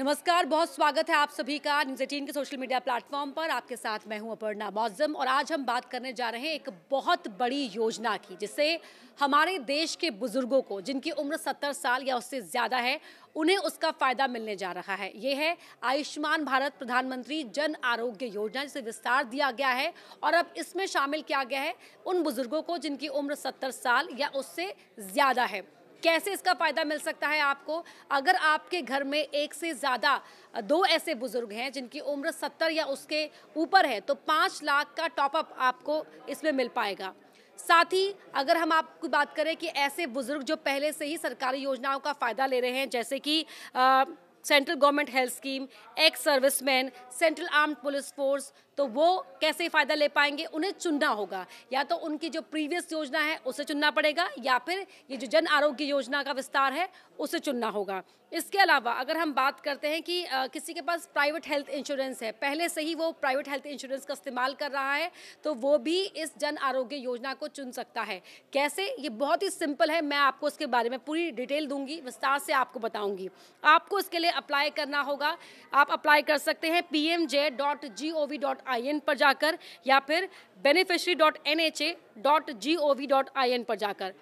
नमस्कार बहुत स्वागत है आप सभी का न्यूज एटीन के सोशल मीडिया प्लेटफॉर्म पर आपके साथ मैं हूं अपर्णा मौजम और आज हम बात करने जा रहे हैं एक बहुत बड़ी योजना की जिससे हमारे देश के बुजुर्गों को जिनकी उम्र 70 साल या उससे ज़्यादा है उन्हें उसका फ़ायदा मिलने जा रहा है ये है आयुष्मान भारत प्रधानमंत्री जन आरोग्य योजना जिसे विस्तार दिया गया है और अब इसमें शामिल किया गया है उन बुज़ुर्गों को जिनकी उम्र सत्तर साल या उससे ज़्यादा है कैसे इसका फ़ायदा मिल सकता है आपको अगर आपके घर में एक से ज़्यादा दो ऐसे बुज़ुर्ग हैं जिनकी उम्र सत्तर या उसके ऊपर है तो पाँच लाख का टॉपअप आपको इसमें मिल पाएगा साथ ही अगर हम आपको बात करें कि ऐसे बुज़ुर्ग जो पहले से ही सरकारी योजनाओं का फ़ायदा ले रहे हैं जैसे कि central government health scheme ex serviceman central armed police force तो वो कैसे फ़ायदा ले पाएंगे उन्हें चुनना होगा या तो उनकी जो प्रीवियस योजना है उसे चुनना पड़ेगा या फिर ये जो जन आरोग्य योजना का विस्तार है उसे चुनना होगा इसके अलावा अगर हम बात करते हैं कि आ, किसी के पास प्राइवेट हेल्थ इंश्योरेंस है पहले से ही वो प्राइवेट हेल्थ इंश्योरेंस का इस्तेमाल कर रहा है तो वो भी इस जन आरोग्य योजना को चुन सकता है कैसे ये बहुत ही सिंपल है मैं आपको इसके बारे में पूरी डिटेल दूंगी विस्तार से आपको बताऊंगी आपको इसके लिए अप्लाई करना होगा आप अप्लाई कर सकते हैं P M J dot G O V dot I पर जाकर या फिर beneficiary dot N H A dot G O V dot I पर जाकर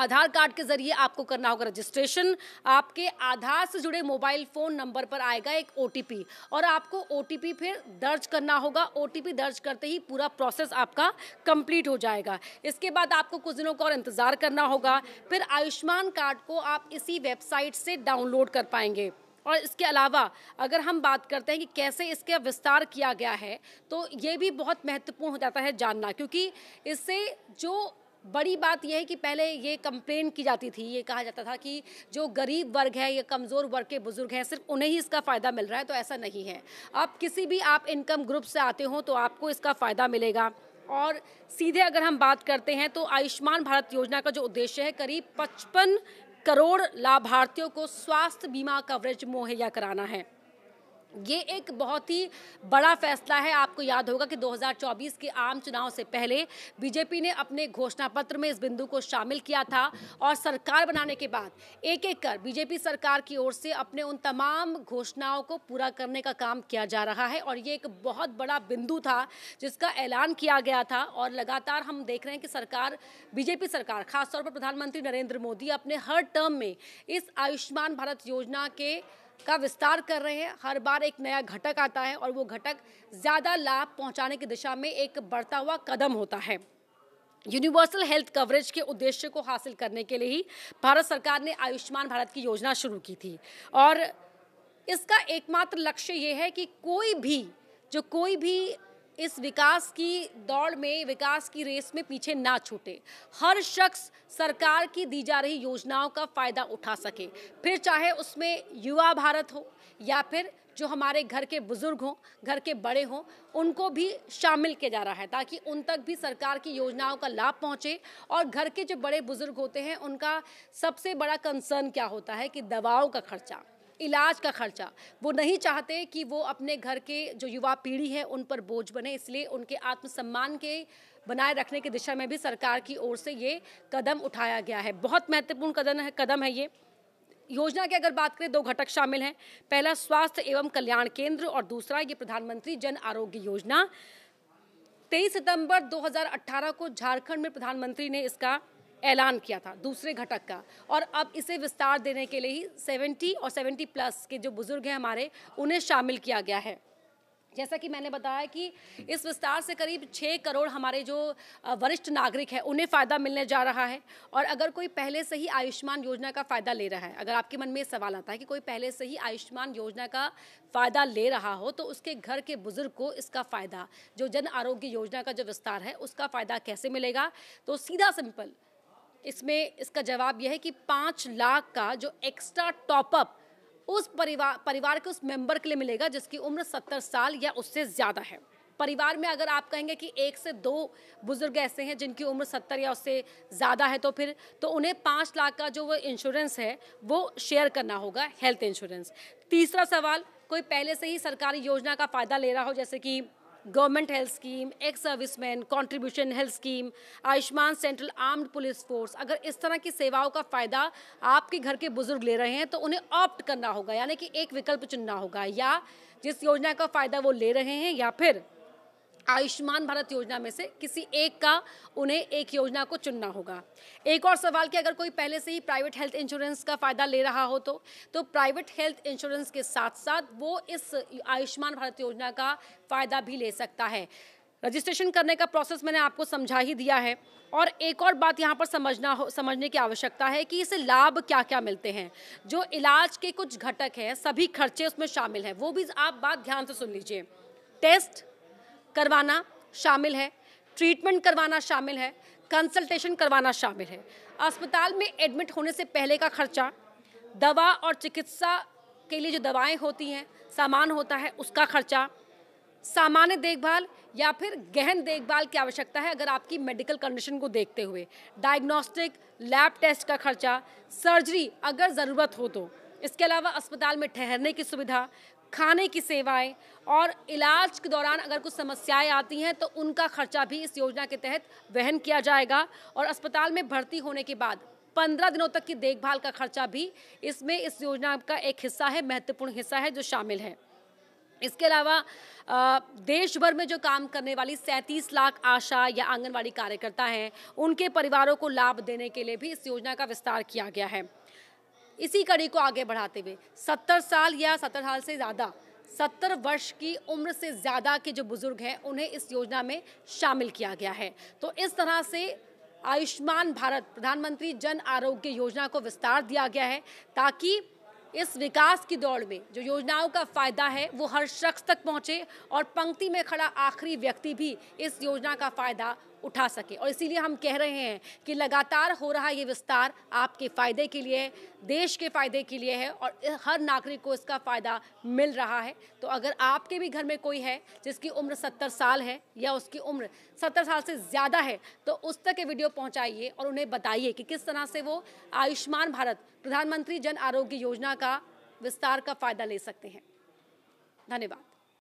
आधार कार्ड के जरिए आपको करना होगा रजिस्ट्रेशन आपके आधार से जुड़े मोबाइल फ़ोन नंबर पर आएगा एक ओ और आपको ओ फिर दर्ज करना होगा ओ दर्ज करते ही पूरा प्रोसेस आपका कंप्लीट हो जाएगा इसके बाद आपको कुछ दिनों का और इंतज़ार करना होगा फिर आयुष्मान कार्ड को आप इसी वेबसाइट से डाउनलोड कर पाएंगे और इसके अलावा अगर हम बात करते हैं कि कैसे इसका विस्तार किया गया है तो ये भी बहुत महत्वपूर्ण हो जाता है जानना क्योंकि इससे जो बड़ी बात यह है कि पहले ये कंप्लेन की जाती थी ये कहा जाता था कि जो गरीब वर्ग है या कमज़ोर वर्ग के बुज़ुर्ग हैं सिर्फ उन्हें ही इसका फ़ायदा मिल रहा है तो ऐसा नहीं है आप किसी भी आप इनकम ग्रुप से आते हो तो आपको इसका फ़ायदा मिलेगा और सीधे अगर हम बात करते हैं तो आयुष्मान भारत योजना का जो उद्देश्य है करीब पचपन करोड़ लाभार्थियों को स्वास्थ्य बीमा कवरेज मुहैया कराना है ये एक बहुत ही बड़ा फैसला है आपको याद होगा कि 2024 के आम चुनाव से पहले बीजेपी ने अपने घोषणा पत्र में इस बिंदु को शामिल किया था और सरकार बनाने के बाद एक एक कर बीजेपी सरकार की ओर से अपने उन तमाम घोषणाओं को पूरा करने का काम किया जा रहा है और ये एक बहुत बड़ा बिंदु था जिसका ऐलान किया गया था और लगातार हम देख रहे हैं कि सरकार बीजेपी सरकार खासतौर पर प्रधानमंत्री नरेंद्र मोदी अपने हर टर्म में इस आयुष्मान भारत योजना के का विस्तार कर रहे हैं हर बार एक नया घटक आता है और वो घटक ज़्यादा लाभ पहुंचाने की दिशा में एक बढ़ता हुआ कदम होता है यूनिवर्सल हेल्थ कवरेज के उद्देश्य को हासिल करने के लिए ही भारत सरकार ने आयुष्मान भारत की योजना शुरू की थी और इसका एकमात्र लक्ष्य ये है कि कोई भी जो कोई भी इस विकास की दौड़ में विकास की रेस में पीछे ना छूटे हर शख्स सरकार की दी जा रही योजनाओं का फ़ायदा उठा सके फिर चाहे उसमें युवा भारत हो या फिर जो हमारे घर के बुज़ुर्ग हों घर के बड़े हों उनको भी शामिल किया जा रहा है ताकि उन तक भी सरकार की योजनाओं का लाभ पहुंचे और घर के जो बड़े बुज़ुर्ग होते हैं उनका सबसे बड़ा कंसर्न क्या होता है कि दवाओं का खर्चा इलाज का खर्चा वो नहीं चाहते कि वो अपने घर के जो युवा पीढ़ी है उन पर बोझ बने इसलिए उनके आत्मसम्मान के बनाए रखने की दिशा में भी सरकार की ओर से ये कदम उठाया गया है बहुत महत्वपूर्ण कदम है कदम है ये योजना की अगर बात करें दो घटक शामिल हैं पहला स्वास्थ्य एवं कल्याण केंद्र और दूसरा ये प्रधानमंत्री जन आरोग्य योजना तेईस सितंबर 2018 को झारखंड में प्रधानमंत्री ने इसका ऐलान किया था दूसरे घटक का और अब इसे विस्तार देने के लिए ही 70 और 70 प्लस के जो बुज़ुर्ग हैं हमारे उन्हें शामिल किया गया है जैसा कि मैंने बताया कि इस विस्तार से करीब छः करोड़ हमारे जो वरिष्ठ नागरिक हैं उन्हें फ़ायदा मिलने जा रहा है और अगर कोई पहले से ही आयुष्मान योजना का फ़ायदा ले रहा है अगर आपके मन में सवाल आता है कि कोई पहले से ही आयुष्मान योजना का फ़ायदा ले रहा हो तो उसके घर के बुज़ुर्ग को इसका फ़ायदा जो जन आरोग्य योजना का जो विस्तार है उसका फ़ायदा कैसे मिलेगा तो सीधा सिंपल इसमें इसका जवाब यह है कि पाँच लाख का जो एक्स्ट्रा टॉपअप उस परिवार परिवार के उस मेंबर के लिए मिलेगा जिसकी उम्र सत्तर साल या उससे ज़्यादा है परिवार में अगर आप कहेंगे कि एक से दो बुजुर्ग ऐसे हैं जिनकी उम्र सत्तर या उससे ज़्यादा है तो फिर तो उन्हें पाँच लाख का जो वो इंश्योरेंस है वो शेयर करना होगा हेल्थ इंश्योरेंस तीसरा सवाल कोई पहले से ही सरकारी योजना का फ़ायदा ले रहा हो जैसे कि government health scheme ex serviceman contribution health scheme Ayushman central armed police force अगर इस तरह की सेवाओं का फ़ायदा आपके घर के बुजुर्ग ले रहे हैं तो उन्हें ऑप्ट करना होगा यानी कि एक विकल्प चुनना होगा या जिस योजना का फ़ायदा वो ले रहे हैं या फिर आयुष्मान भारत योजना में से किसी एक का उन्हें एक योजना को चुनना होगा एक और सवाल कि अगर कोई पहले से ही प्राइवेट हेल्थ इंश्योरेंस का फ़ायदा ले रहा हो तो तो प्राइवेट हेल्थ इंश्योरेंस के साथ साथ वो इस आयुष्मान भारत योजना का फ़ायदा भी ले सकता है रजिस्ट्रेशन करने का प्रोसेस मैंने आपको समझा ही दिया है और एक और बात यहाँ पर समझना हो समझने की आवश्यकता है कि इसे लाभ क्या क्या मिलते हैं जो इलाज के कुछ घटक हैं सभी खर्चे उसमें शामिल हैं वो भी आप बात ध्यान से सुन लीजिए टेस्ट करवाना शामिल है ट्रीटमेंट करवाना शामिल है कंसल्टेशन करवाना शामिल है अस्पताल में एडमिट होने से पहले का खर्चा दवा और चिकित्सा के लिए जो दवाएं होती हैं सामान होता है उसका खर्चा सामान्य देखभाल या फिर गहन देखभाल की आवश्यकता है अगर आपकी मेडिकल कंडीशन को देखते हुए डायग्नोस्टिक लैब टेस्ट का खर्चा सर्जरी अगर ज़रूरत हो तो इसके अलावा अस्पताल में ठहरने की सुविधा खाने की सेवाएं और इलाज के दौरान अगर कुछ समस्याएं आती हैं तो उनका खर्चा भी इस योजना के तहत वहन किया जाएगा और अस्पताल में भर्ती होने के बाद पंद्रह दिनों तक की देखभाल का खर्चा भी इसमें इस योजना का एक हिस्सा है महत्वपूर्ण हिस्सा है जो शामिल है इसके अलावा देश भर में जो काम करने वाली सैंतीस लाख आशा या आंगनवाड़ी कार्यकर्ता हैं उनके परिवारों को लाभ देने के लिए भी इस योजना का विस्तार किया गया है इसी कड़ी को आगे बढ़ाते हुए सत्तर साल या सत्तर साल से ज़्यादा सत्तर वर्ष की उम्र से ज़्यादा के जो बुज़ुर्ग हैं उन्हें इस योजना में शामिल किया गया है तो इस तरह से आयुष्मान भारत प्रधानमंत्री जन आरोग्य योजना को विस्तार दिया गया है ताकि इस विकास की दौड़ में जो योजनाओं का फ़ायदा है वो हर शख्स तक पहुंचे और पंक्ति में खड़ा आखिरी व्यक्ति भी इस योजना का फ़ायदा उठा सके और इसीलिए हम कह रहे हैं कि लगातार हो रहा ये विस्तार आपके फ़ायदे के लिए है देश के फ़ायदे के लिए है और हर नागरिक को इसका फ़ायदा मिल रहा है तो अगर आपके भी घर में कोई है जिसकी उम्र सत्तर साल है या उसकी उम्र सत्तर साल से ज़्यादा है तो उस तक ये वीडियो पहुँचाइए और उन्हें बताइए कि किस तरह से वो आयुष्मान भारत प्रधानमंत्री जन आरोग्य योजना का विस्तार का फ़ायदा ले सकते हैं धन्यवाद